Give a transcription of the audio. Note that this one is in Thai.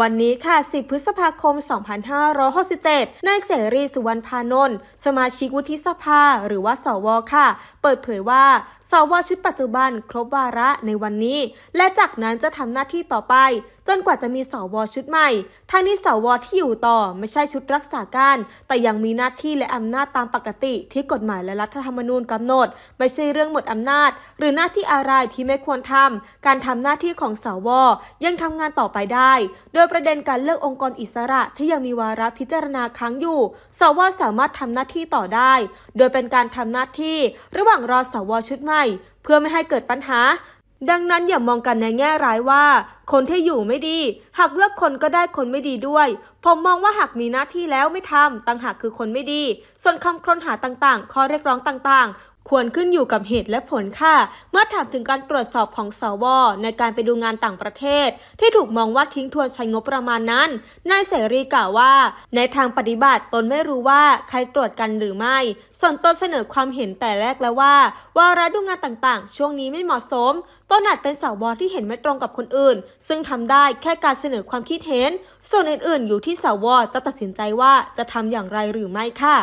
วันนี้ค่ะ 10 พฤษภาคม 2567 นายเสรีสุวรรณพานนท์สมาชิกวุฒิสภาหรือว่าสวค่ะ เปิดเผยว่า สวชุดปัจจุบันครบวาระในวันนี้ และจากนั้นจะทำหน้าที่ต่อไปจนกว่าจะมีสวชุดใหม่ทั้งนี้สวที่อยู่ต่อไม่ใช่ชุดรักษาการ แต่ยังมีหน้าที่และอำนาจตามปกติที่กฎหมายและรัฐธรรมนูญกำหนดไม่ใช่เรื่องหมดอำนาจ หรือหน้าที่อะไรที่ไม่ควรทำการทำหน้าที่ของสวยังทำงานต่อไปได้ยประเด็นการเลือกองค์กรอิสระที่ยังมีวาระพิจารณาค้างอยู่สวสามารถทำหน้าที่ต่อได้ โดยเป็นการทำหน้าที่ ระหว่างรอสวชุดใหม่เพื่อไม่ให้เกิดปัญหา ดังนั้นอย่ามองกันในแง่ร้ายว่า คนที่อยู่ไม่ดี หากเลือกคนก็ได้คนไม่ดีด้วย ผมมองว่าหากมีหน้าที่แล้วไม่ทำต่างหากคือคนไม่ดี ส่วนคำครนหาต่างๆ ข้อเรียกร้องต่างควรขึ้นอยู่กับเหตุและผลค่ะ เมื่อถามถึงการตรวจสอบของสวในการไปดูงานต่างประเทศ ที่ถูกมองว่าทิ้งทวนใช้งบประมาณนั้น นายเสรีกล่าวว่า ในทางปฏิบัติตนไม่รู้ว่าใครตรวจกันหรือไม่ ส่วนตนเสนอความเห็นแต่แรกแล้วว่าวาระดูงานต่างๆช่วงนี้ไม่เหมาะสมตนอาจเป็นสวที่เห็นไม่ตรงกับคนอื่น ซึ่งทำได้แค่การเสนอความคิดเห็น ส่วนอื่นๆอยู่ที่สวจะตัดสินใจว่าจะทำอย่างไรหรือไม่ค่ะ